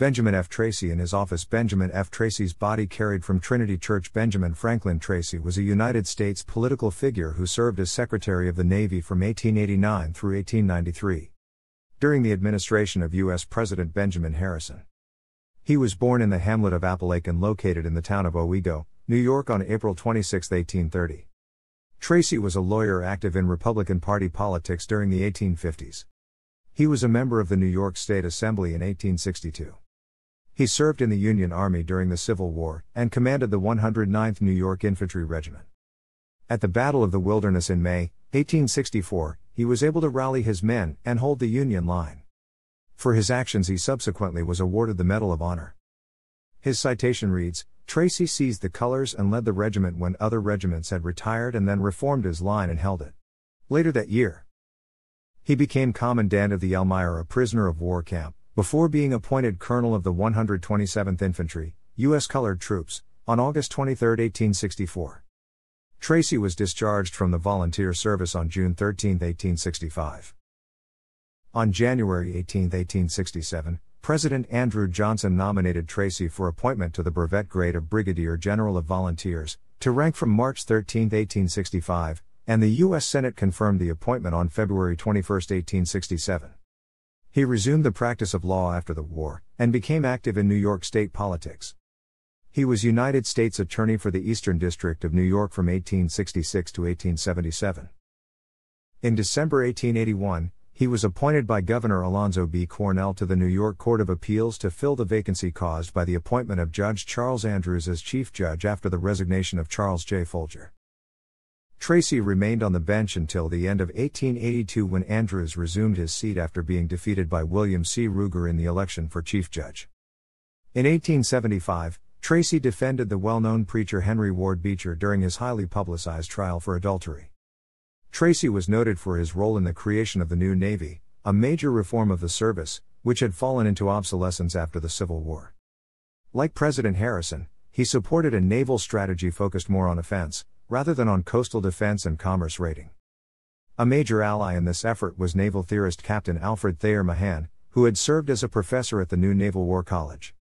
Benjamin F. Tracy in his office. Benjamin F. Tracy's body carried from Trinity Church. Benjamin Franklin Tracy was a United States political figure who served as Secretary of the Navy from 1889 through 1893. During the administration of U.S. President Benjamin Harrison. He was born in the hamlet of Appalachian, located in the town of Owego, New York, on April 26, 1830. Tracy was a lawyer active in Republican Party politics during the 1850s. He was a member of the New York State Assembly in 1862. He served in the Union Army during the Civil War and commanded the 109th New York Infantry Regiment. At the Battle of the Wilderness in May 1864, he was able to rally his men and hold the Union line. For his actions, he subsequently was awarded the Medal of Honor. His citation reads Tracy seized the colors and led the regiment when other regiments had retired and then reformed his line and held it. Later that year, he became commandant of the Elmira prisoner of war camp before being appointed colonel of the 127th Infantry, U.S. Colored Troops, on August 23, 1864. Tracy was discharged from the volunteer service on June 13, 1865. On January 18, 1867, President Andrew Johnson nominated Tracy for appointment to the brevet grade of Brigadier General of Volunteers, to rank from March 13, 1865, and the U.S. Senate confirmed the appointment on February 21, 1867. He resumed the practice of law after the war, and became active in New York state politics. He was United States Attorney for the Eastern District of New York from 1866 to 1877. In December 1881, he was appointed by Governor Alonzo B. Cornell to the New York Court of Appeals to fill the vacancy caused by the appointment of Judge Charles Andrews as Chief Judge after the resignation of Charles J. Folger. Tracy remained on the bench until the end of 1882 when Andrews resumed his seat after being defeated by William C. Ruger in the election for Chief Judge. In 1875, Tracy defended the well known preacher Henry Ward Beecher during his highly publicized trial for adultery. Tracy was noted for his role in the creation of the new Navy, a major reform of the service, which had fallen into obsolescence after the Civil War. Like President Harrison, he supported a naval strategy focused more on offense, rather than on coastal defense and commerce raiding. A major ally in this effort was naval theorist Captain Alfred Thayer Mahan, who had served as a professor at the new Naval War College.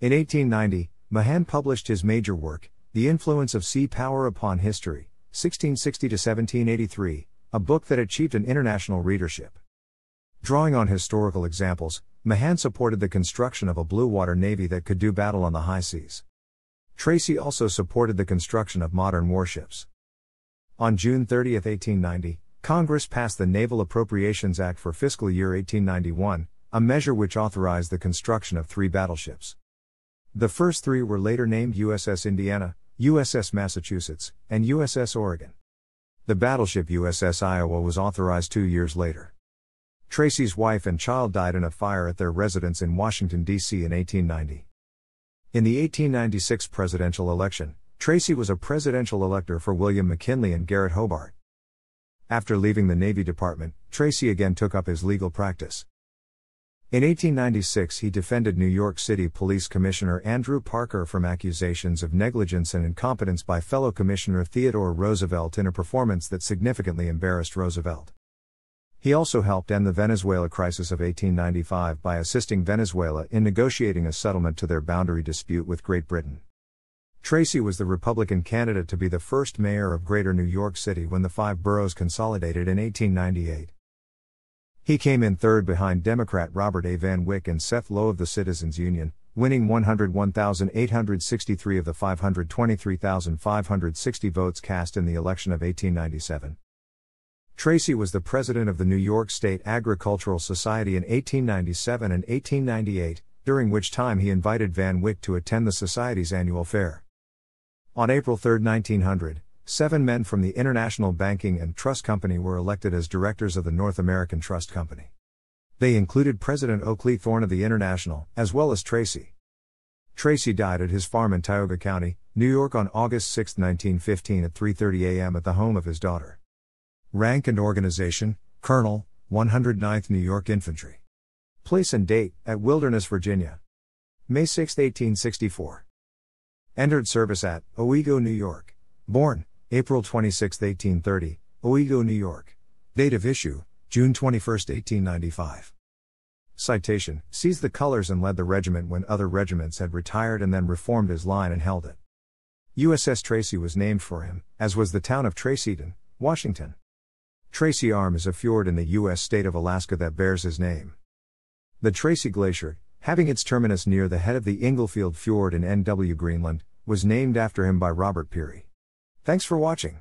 In 1890, Mahan published his major work, The Influence of Sea Power Upon History, 1660 1783, a book that achieved an international readership. Drawing on historical examples, Mahan supported the construction of a blue water navy that could do battle on the high seas. Tracy also supported the construction of modern warships. On June 30, 1890, Congress passed the Naval Appropriations Act for fiscal year 1891, a measure which authorized the construction of three battleships. The first three were later named USS Indiana, USS Massachusetts, and USS Oregon. The battleship USS Iowa was authorized two years later. Tracy's wife and child died in a fire at their residence in Washington, D.C. in 1890. In the 1896 presidential election, Tracy was a presidential elector for William McKinley and Garrett Hobart. After leaving the Navy Department, Tracy again took up his legal practice. In 1896, he defended New York City Police Commissioner Andrew Parker from accusations of negligence and incompetence by fellow Commissioner Theodore Roosevelt in a performance that significantly embarrassed Roosevelt. He also helped end the Venezuela crisis of 1895 by assisting Venezuela in negotiating a settlement to their boundary dispute with Great Britain. Tracy was the Republican candidate to be the first mayor of Greater New York City when the five boroughs consolidated in 1898. He came in third behind Democrat Robert A. Van Wyck and Seth Low of the Citizens Union, winning 101,863 of the 523,560 votes cast in the election of 1897. Tracy was the president of the New York State Agricultural Society in 1897 and 1898, during which time he invited Van Wyck to attend the Society's annual fair. On April 3, 1900, seven men from the International Banking and Trust Company were elected as directors of the North American Trust Company. They included President Oakley Thorne of the International, as well as Tracy. Tracy died at his farm in Tioga County, New York on August 6, 1915 at 3:30 a.m. at the home of his daughter. Rank and organization, Colonel, 109th New York Infantry. Place and date, at Wilderness, Virginia. May 6, 1864. Entered service at Owego, New York. Born, April 26, 1830, Owego, New York. Date of issue, June 21, 1895. Citation Seized the colors and led the regiment when other regiments had retired and then reformed his line and held it. USS Tracy was named for him, as was the town of Tracyton, Washington. Tracy Arm is a fjord in the U.S. state of Alaska that bears his name. The Tracy Glacier, having its terminus near the head of the Inglefield Fjord in NW Greenland, was named after him by Robert Peary. Thanks for watching.